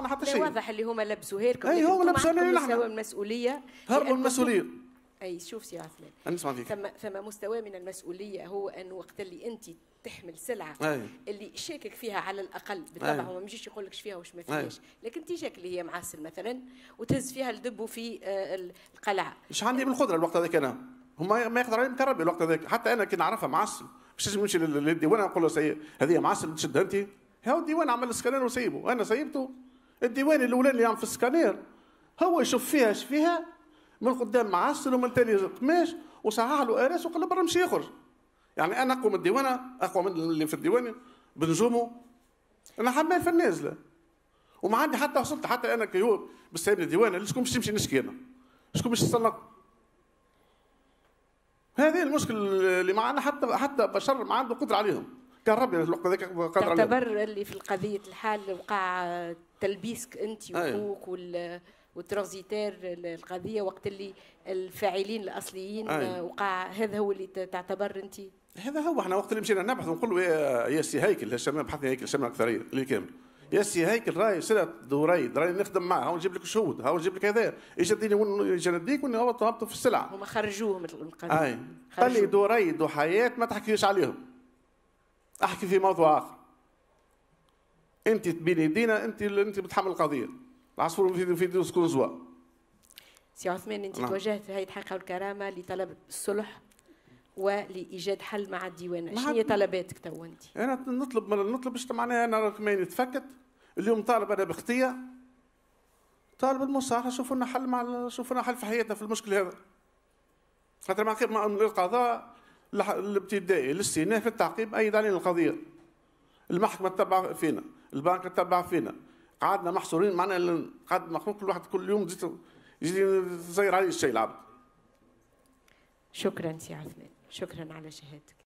معنا حتى شيء واضح اللي هما لبسوا هيك اي هما لبسوا لنا نحن المسؤوليه هربوا المسؤوليه اي شوف سي عثمان انا نسمع فيك ثم ثم مستوى من المسؤوليه هو ان وقت اللي انت تحمل سلعه أي. اللي شاكك فيها على الاقل بالطبع هو ما يجيش يقول لك فيها وش ما فيهاش لكن تيجيك اللي هي معسل مثلا وتهز فيها الدب في آه، القلعه ايش عندي من الوقت هذاك انا هما ما يقدر عليهم تربي الوقت هذاك حتى انا كي نعرفها معسل مش لازم نمشي للديوان نقول له هذه معسل تشدها انت هاو الديوان عمل سكانين وسيبه انا سيبته الديوان الاولاني اللي عم في السكانير هو يشوف فيها اش فيها من قدام معسل ومن ثاني قماش وصحح له اراس وقال له برا مشي يخرج يعني انا اقوى من الديوانه اقوى من اللي في الديوان بنجومه انا حمال في النازله وما عندي حتى وصلت حتى انا كيوب بالسيد اللي شكون باش نمشي نشكي انا شكون باش يسلط هذه المشكل اللي معنا حتى حتى بشر ما عنده قدره عليهم كان يعني في الوقت هذاك تعتبر اللي في القضية الحال وقع تلبيسك أنت أيوة. وأخوك وال وترانزيتير القضية وقت اللي الفاعلين الأصليين أيوة. وقع هذا هو اللي تعتبر أنت هذا هو احنا وقت اللي مشينا نبحث ونقول يا يا سي هيكل الشمال بحثنا هيكل الشمال أكثرية اللي كامل يا سي هيكل راي سلعة دوري راي نخدم معاه هاو نجيب لك شهود هاو نجيب لك هذا يشديني وين نديك وين هو في السلعة هما خرجوه من القضية أي قال لي دو وحياة ما تحكيش عليهم احكي في موضوع اخر انت بين دينا انت اللي انت بتحمل القضيه العصفور في في دوس زوا. سي عثمان انت نعم. توجهت هيئه الحقيقه والكرامه لطلب الصلح ولايجاد حل مع الديوان نعم. شنو هي طلباتك تو انت؟ انا نطلب نطلب معناها انا رقمين تفكت اليوم طالب انا بختيه طالب المصالحه شوفوا لنا حل مع شوفوا لنا حل في حياتنا في المشكل هذا خاطر ما القضاء الابتدائي للسيناء في التعقيب أيد علينا القضية المحكمة تبع فينا البنك تبع فينا قعدنا محصورين معنا قعد مخنوق كل واحد كل يوم زيت زير عليه الشيء العبد شكرا سي عثمان شكرا على شهادتك